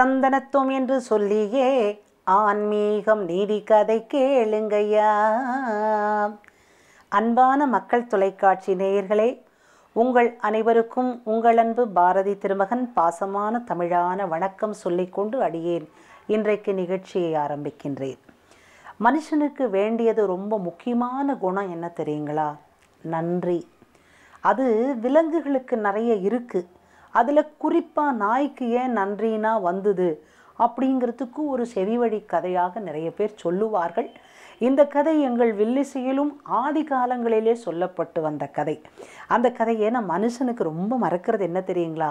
சந்தனத்துவம் என்று சொல்லியே ஆன்மீகம் நீதி கதை கேளுங்கய்யா அன்பான மக்கள் தொலைக்காட்சி நேயர்களே உங்கள் அனைவருக்கும் உங்கள் அன்பு பாரதி திருமகன் பாசமான தமிழான வணக்கம் சொல்லிக்கொண்டு அடியேன் இன்றைக்கு நிகழ்ச்சியை ஆரம்பிக்கின்றேன் மனுஷனுக்கு வேண்டியது ரொம்ப முக்கியமான குணம் என்ன தெரியுங்களா நன்றி அது விலங்குகளுக்கு நிறைய இருக்குது அதில் குறிப்பாக நாய்க்கு ஏன் நன்றினா வந்தது அப்படிங்கிறதுக்கு ஒரு செவிவழி கதையாக நிறைய பேர் சொல்லுவார்கள் இந்த கதை எங்கள் வில்லிசையிலும் ஆதி காலங்களிலே சொல்லப்பட்டு வந்த கதை அந்த கதையை நான் மனுஷனுக்கு ரொம்ப மறக்கிறது என்ன தெரியுங்களா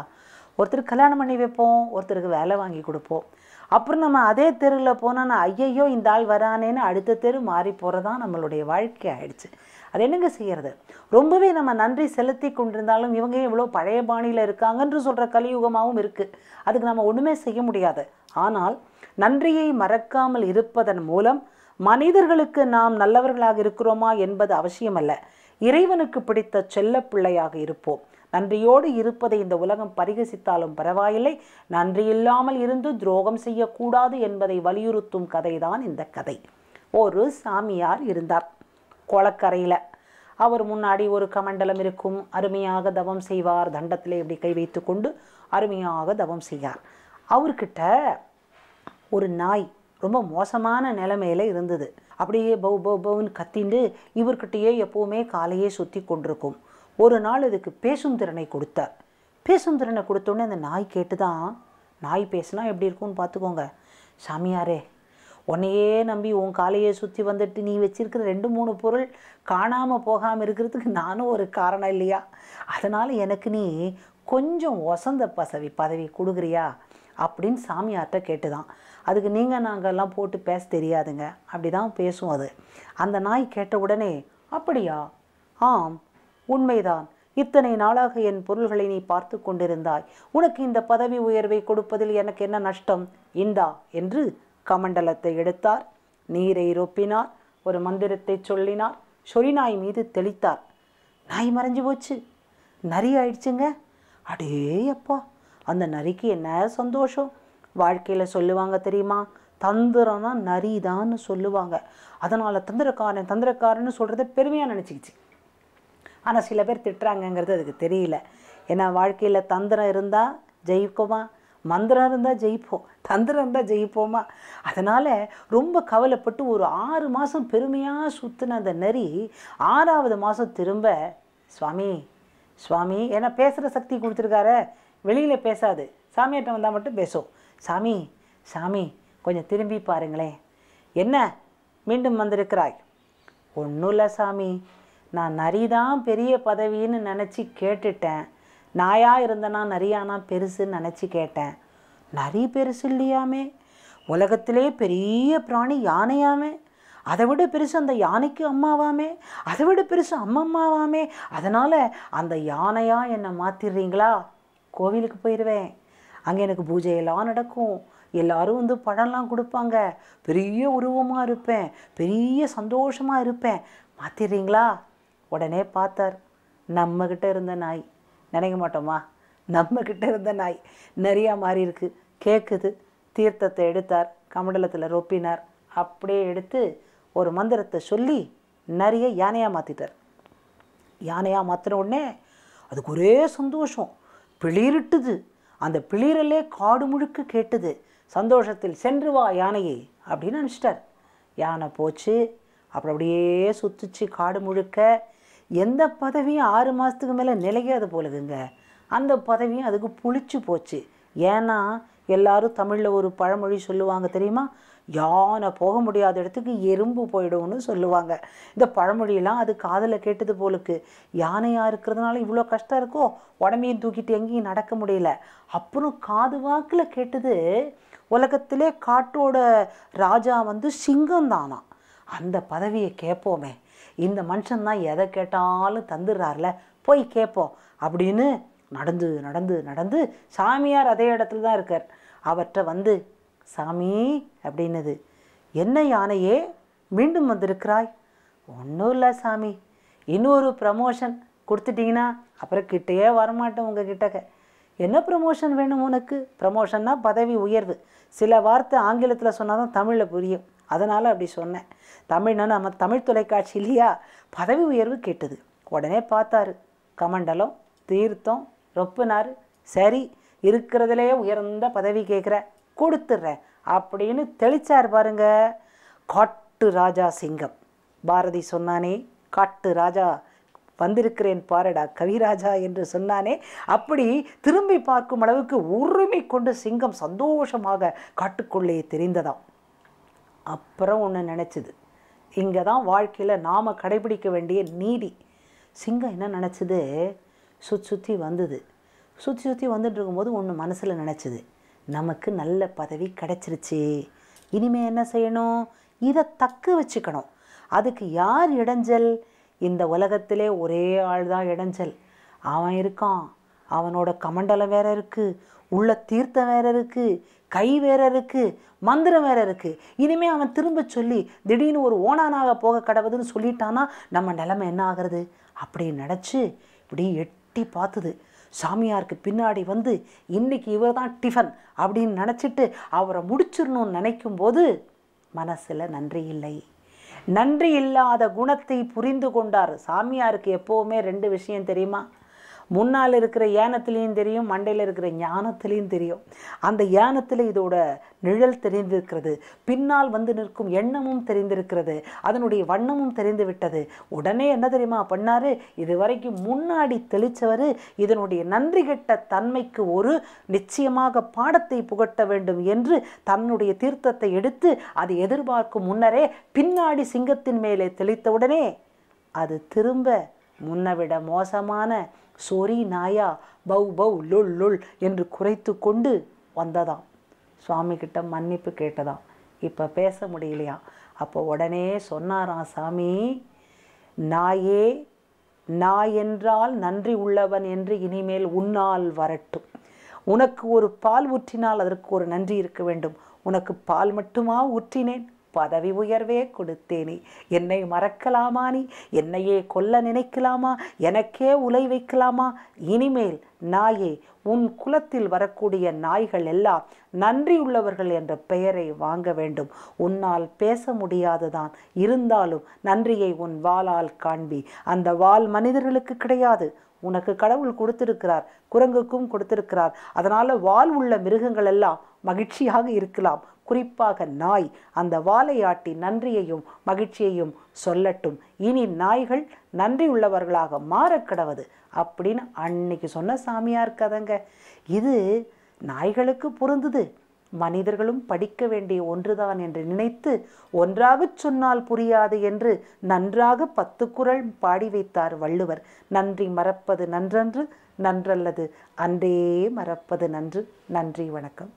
ஒருத்தருக்கு கல்யாணம் பண்ணி வைப்போம் ஒருத்தருக்கு வேலை வாங்கி கொடுப்போம் அப்புறம் நம்ம அதே தெருவில் போனால் ஐயையோ இந்த ஆள் வரானேன்னு அடுத்த தெரு மாறி போகிறதான் நம்மளுடைய வாழ்க்கை ஆயிடுச்சு அது என்னங்க செய்கிறது ரொம்பவே நம்ம நன்றி செலுத்தி கொண்டிருந்தாலும் இவங்க இவ்வளோ பழைய பாணியில் இருக்காங்கன்று சொல்கிற கலியுகமாகவும் இருக்குது அதுக்கு நம்ம ஒன்றுமே செய்ய முடியாது ஆனால் நன்றியை மறக்காமல் இருப்பதன் மூலம் மனிதர்களுக்கு நாம் நல்லவர்களாக இருக்கிறோமா என்பது அவசியமல்ல இறைவனுக்கு பிடித்த செல்ல பிள்ளையாக இருப்போம் நன்றியோடு இருப்பதை இந்த உலகம் பரிகசித்தாலும் பரவாயில்லை நன்றி இல்லாமல் இருந்து துரோகம் செய்யக்கூடாது என்பதை வலியுறுத்தும் கதைதான் இந்த கதை ஒரு சாமியார் இருந்தார் கோலக்கரையில் அவர் முன்னாடி ஒரு கமண்டலம் இருக்கும் அருமையாக தவம் செய்வார் தண்டத்தில் இப்படி கை வைத்து கொண்டு அருமையாக தவம் செய்யார் அவர்கிட்ட ஒரு நாய் ரொம்ப மோசமான நிலைமையில் இருந்தது அப்படியே பௌ பௌ பௌன்னு கத்திண்டு இவர்கிட்டயே எப்போவுமே காலையே சுற்றி கொண்டிருக்கும் ஒரு நாள் இதுக்கு பேசும் திறனை கொடுத்தார் பேசும் திறனை கொடுத்தோன்னே அந்த நாய் கேட்டு தான் நாய் பேசுனா எப்படி இருக்கும்னு பார்த்துக்கோங்க சாமியாரே உன்னையே நம்பி உன் காலையை சுற்றி வந்துட்டு நீ வச்சிருக்கிற ரெண்டு மூணு பொருள் காணாமல் போகாமல் இருக்கிறதுக்கு நானும் ஒரு காரணம் இல்லையா அதனால் எனக்கு நீ கொஞ்சம் ஒசந்த பசவி பதவி கொடுக்குறியா அப்படின்னு சாமியார்கிட்ட கேட்டுதான் அதுக்கு நீங்கள் நாங்கள்லாம் போட்டு பேச தெரியாதுங்க அப்படி தான் பேசும் அது அந்த நாய் கேட்ட உடனே அப்படியா ஆம் உண்மைதான் இத்தனை நாளாக என் பொருள்களை நீ பார்த்து கொண்டிருந்தாய் உனக்கு இந்த பதவி உயர்வை கொடுப்பதில் எனக்கு என்ன நஷ்டம் இந்தா என்று கமண்டலத்தை எடுத்தார் நீரை ரொப்பினார் ஒரு மந்திரத்தை சொல்லினார் சொறி நாய் மீது தெளித்தார் நாய் மறைஞ்சு போச்சு நரி ஆயிடுச்சுங்க அடே அப்பா அந்த நரிக்கு என்ன சந்தோஷம் வாழ்க்கையில் சொல்லுவாங்க தெரியுமா தந்திரம்னா நரி தான்னு சொல்லுவாங்க அதனால் தந்திரக்காரன் தந்திரக்காரன்னு சொல்கிறத பெருமையாக நினச்சிக்கிச்சு ஆனால் சில பேர் திட்டுறாங்கங்கிறது அதுக்கு தெரியல ஏன்னா வாழ்க்கையில் தந்திரம் இருந்தால் ஜெயிக்குமா மந்திரம் இருந்தால் ஜெயிப்போம் தந்திரம் இருந்தால் ஜெயிப்போமா அதனால் ரொம்ப கவலைப்பட்டு ஒரு ஆறு மாதம் பெருமையாக சுற்றின அந்த நரி ஆறாவது மாதம் திரும்ப சுவாமி சுவாமி ஏன்னா பேசுகிற சக்தி கொடுத்துருக்காரு வெளியில் பேசாது சாமியாட்டம் வந்தால் மட்டும் பேசும் சாமி சாமி கொஞ்சம் திரும்பி பாருங்களேன் என்ன மீண்டும் வந்திருக்கிறாய் ஒன்றும் இல்லை சாமி நான் நரிதான் பெரிய பதவின்னு நினச்சி கேட்டுட்டேன் நாயாக இருந்தனா நரியானா பெருசுன்னு நினச்சி கேட்டேன் நரி பெருசு இல்லையாமே உலகத்திலே பெரிய பிராணி யானையாமே அதை விட பெருசு அந்த யானைக்கு அம்மாவாமே அதை விட பெருசு அம்மம்மாவாமே அதனால் அந்த யானையாக என்னை மாற்றிடுறீங்களா கோவிலுக்கு போயிடுவேன் அங்கே எனக்கு பூஜையெல்லாம் நடக்கும் எல்லாரும் வந்து பழம்லாம் கொடுப்பாங்க பெரிய உருவமாக இருப்பேன் பெரிய சந்தோஷமாக இருப்பேன் மாற்றிடுறீங்களா உடனே பார்த்தார் நம்மக்கிட்ட இருந்த நாய் நினைக்க மாட்டோமா நம்மக்கிட்ட இருந்த நாய் நிறையா மாறி இருக்கு கேட்குது தீர்த்தத்தை எடுத்தார் கமண்டலத்தில் ரொப்பினார் அப்படியே எடுத்து ஒரு மந்திரத்தை சொல்லி நிறைய யானையாக மாற்றிட்டார் யானையாக மாற்றின உடனே அதுக்கு ஒரே சந்தோஷம் பிளிருட்டுது அந்த பிளிரலே காடு முழுக்க கேட்டது சந்தோஷத்தில் சென்று வா யானையை அப்படின்னு நினச்சிட்டார் யானை போச்சு அப்புறம் அப்படியே சுற்றுச்சு காடு முழுக்க எந்த பதவியும் ஆறு மாதத்துக்கு மேலே நிலைக்காது போலதுங்க அந்த பதவியும் அதுக்கு புளிச்சு போச்சு ஏன்னா எல்லாரும் தமிழில் ஒரு பழமொழி சொல்லுவாங்க தெரியுமா யானை போக முடியாத இடத்துக்கு எறும்பு போயிடும்னு சொல்லுவாங்க இந்த பழமொழியெல்லாம் அது காதில் கேட்டது போலுக்கு யானையாக இருக்கிறதுனால இவ்வளோ கஷ்டம் இருக்கோ உடம்பையும் தூக்கிட்டு எங்கேயும் நடக்க முடியல அப்புறம் காது வாக்கில் கேட்டது உலகத்திலே காட்டோட ராஜா வந்து சிங்கம் தானா அந்த பதவியை கேட்போமே இந்த மனுஷன்தான் எதை கேட்டாலும் தந்துடுறார்ல போய் கேட்போம் அப்படின்னு நடந்து நடந்து நடந்து சாமியார் அதே இடத்துல தான் இருக்கார் அவற்றை வந்து சாமி அப்படின்னது என்ன யானையே மீண்டும் வந்திருக்கிறாய் ஒன்றும் இல்லை சாமி இன்னொரு ப்ரமோஷன் கொடுத்துட்டிங்கன்னா அப்புறம் கிட்டேயே வரமாட்டேன் உங்கள் கிட்டக்க என்ன ப்ரமோஷன் வேணும் உனக்கு ப்ரமோஷன்னா பதவி உயர்வு சில வார்த்தை ஆங்கிலத்தில் சொன்னால் தான் தமிழில் புரியும் அதனால் அப்படி சொன்னேன் தமிழ்னா நம்ம தமிழ் தொலைக்காட்சி இல்லையா பதவி உயர்வு கேட்டது உடனே பார்த்தாரு கமண்டலம் தீர்த்தம் ரொப்பினார் சரி இருக்கிறதுலே உயர்ந்த பதவி கேட்குற கொடுத்துட்றேன் அப்படின்னு தெளிச்சார் பாருங்க காட்டு ராஜா சிங்கம் பாரதி சொன்னானே காட்டு ராஜா வந்திருக்கிறேன் பாரடா கவிராஜா என்று சொன்னானே அப்படி திரும்பி பார்க்கும் அளவுக்கு உரிமை கொண்டு சிங்கம் சந்தோஷமாக காட்டுக்குள்ளே தெரிந்ததாம் அப்புறம் ஒன்று நினச்சிது இங்கே தான் வாழ்க்கையில் நாம் கடைபிடிக்க வேண்டிய நீதி சிங்கம் என்ன நினச்சிது சுற்றி சுற்றி வந்தது சுற்றி சுற்றி வந்துட்டு இருக்கும்போது ஒன்று மனசில் நினச்சிது நமக்கு நல்ல பதவி கிடச்சிருச்சு இனிமேல் என்ன செய்யணும் இதை தக்க வச்சுக்கணும் அதுக்கு யார் இடைஞ்சல் இந்த உலகத்திலே ஒரே ஆள் தான் இடைஞ்சல் அவன் இருக்கான் அவனோட கமண்டலம் வேற இருக்குது உள்ள தீர்த்தம் வேற இருக்குது கை வேற இருக்குது மந்திரம் வேற இருக்குது இனிமேல் அவன் திரும்ப சொல்லி திடீர்னு ஒரு ஓனானாக போக கடவுதுன்னு சொல்லிட்டான்னா நம்ம நிலைமை என்ன ஆகிறது அப்படி நினச்சி இப்படி எட்டி பார்த்துது சாமியாருக்கு பின்னாடி வந்து இன்றைக்கி இவர் தான் டிஃபன் அப்படின்னு நினச்சிட்டு அவரை முடிச்சிடணும்னு நினைக்கும் போது மனசில் நன்றி இல்லை நன்றி இல்லாத குணத்தை புரிந்து கொண்டார் சாமியாருக்கு எப்போவுமே ரெண்டு விஷயம் தெரியுமா முன்னால் இருக்கிற யானத்துலேயும் தெரியும் மண்டையில் இருக்கிற ஞானத்துலேயும் தெரியும் அந்த ஏனத்தில் இதோட நிழல் தெரிந்திருக்கிறது பின்னால் வந்து நிற்கும் எண்ணமும் தெரிந்திருக்கிறது அதனுடைய வண்ணமும் தெரிந்து விட்டது உடனே என்ன தெரியுமா பண்ணார் இது வரைக்கும் முன்னாடி தெளித்தவர் இதனுடைய நன்றி கெட்ட தன்மைக்கு ஒரு நிச்சயமாக பாடத்தை புகட்ட வேண்டும் என்று தன்னுடைய தீர்த்தத்தை எடுத்து அதை எதிர்பார்க்கும் முன்னரே பின்னாடி சிங்கத்தின் மேலே தெளித்தவுடனே அது திரும்ப முன்னவிட மோசமான சோரி நாயா பௌ பௌ லுள் லுள் என்று குறைத்து கொண்டு வந்ததாம் சுவாமி கிட்ட மன்னிப்பு கேட்டதாம் இப்போ பேச முடியலையா அப்போ உடனே சொன்னாராம் சாமி நாயே நாய் என்றால் நன்றி உள்ளவன் என்று இனிமேல் உன்னால் வரட்டும் உனக்கு ஒரு பால் ஊற்றினால் அதற்கு ஒரு நன்றி இருக்க வேண்டும் உனக்கு பால் மட்டுமா ஊற்றினேன் பதவி உயர்வே கொடுத்தேனே என்னை மறக்கலாமா நீ என்னையே கொல்ல நினைக்கலாமா எனக்கே உலை வைக்கலாமா இனிமேல் நாயே உன் குலத்தில் வரக்கூடிய நாய்கள் எல்லாம் நன்றி உள்ளவர்கள் என்ற பெயரை வாங்க வேண்டும் உன்னால் பேச முடியாதுதான் இருந்தாலும் நன்றியை உன் வாளால் காண்பி அந்த வால் மனிதர்களுக்கு கிடையாது உனக்கு கடவுள் கொடுத்திருக்கிறார் குரங்குக்கும் கொடுத்திருக்கிறார் அதனால் வால் உள்ள மிருகங்கள் எல்லாம் மகிழ்ச்சியாக இருக்கலாம் குறிப்பாக நாய் அந்த வாலையாட்டி நன்றியையும் மகிழ்ச்சியையும் சொல்லட்டும் இனி நாய்கள் நன்றி உள்ளவர்களாக கிடவது அப்படின்னு அன்னைக்கு சொன்ன சாமியார் கதைங்க இது நாய்களுக்கு பொருந்தது மனிதர்களும் படிக்க வேண்டிய ஒன்றுதான் என்று நினைத்து ஒன்றாகச் சொன்னால் புரியாது என்று நன்றாக பத்து குரல் பாடி வைத்தார் வள்ளுவர் நன்றி மறப்பது நன்றன்று நன்றல்லது அன்றே மறப்பது நன்று நன்றி வணக்கம்